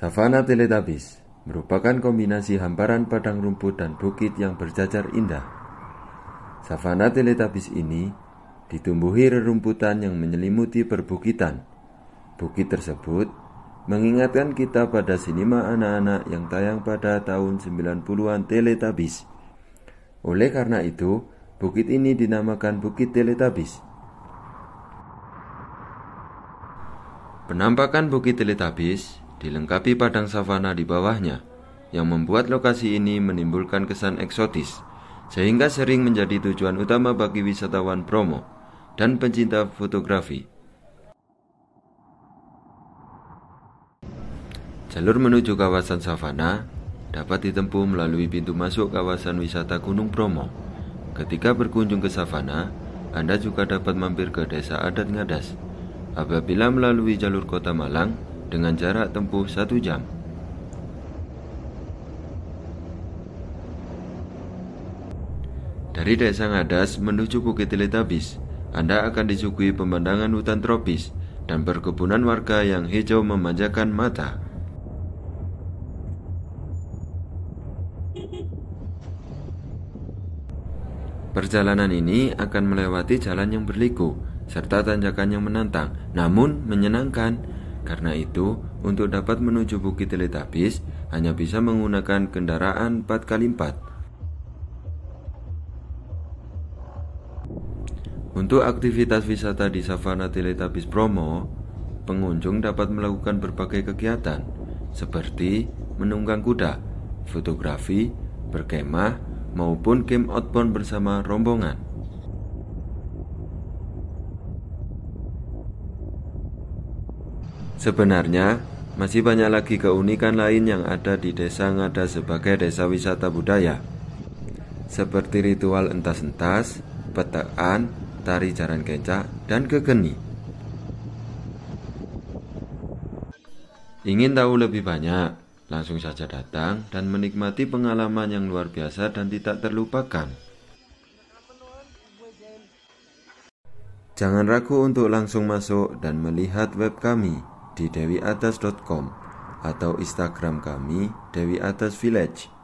Savana Teletabis merupakan kombinasi hamparan padang rumput dan bukit yang berjajar indah. Savana Teletabis ini ditumbuhi rerumputan yang menyelimuti perbukitan. Bukit tersebut mengingatkan kita pada sinema anak-anak yang tayang pada tahun 90-an Teletabis. Oleh karena itu, bukit ini dinamakan Bukit Teletabis. Penampakan Bukit Teletabis dilengkapi padang savana di bawahnya, yang membuat lokasi ini menimbulkan kesan eksotis, sehingga sering menjadi tujuan utama bagi wisatawan promo dan pencinta fotografi. Jalur menuju kawasan savana dapat ditempuh melalui pintu masuk kawasan wisata Gunung Bromo. Ketika berkunjung ke savana, Anda juga dapat mampir ke desa adat Ngadas. Apabila melalui jalur kota Malang, dengan jarak tempuh satu jam. Dari desa Ngadas menuju Bukit Teletabis, Anda akan disuguhi pemandangan hutan tropis dan perkebunan warga yang hijau memanjakan mata. Perjalanan ini akan melewati jalan yang berliku serta tanjakan yang menantang, namun menyenangkan karena itu, untuk dapat menuju Bukit Teletabis hanya bisa menggunakan kendaraan 4x4. Untuk aktivitas wisata di Savana Teletabis Bromo, pengunjung dapat melakukan berbagai kegiatan seperti menunggang kuda, fotografi, berkemah, maupun game outbound bersama rombongan. Sebenarnya, masih banyak lagi keunikan lain yang ada di desa Ngada sebagai desa wisata budaya. Seperti ritual entas-entas, petaan, tari jaran kencak, dan kegeni. Ingin tahu lebih banyak? Langsung saja datang dan menikmati pengalaman yang luar biasa dan tidak terlupakan. Jangan ragu untuk langsung masuk dan melihat web kami di dewiatas.com atau Instagram kami Dewi Atas Village.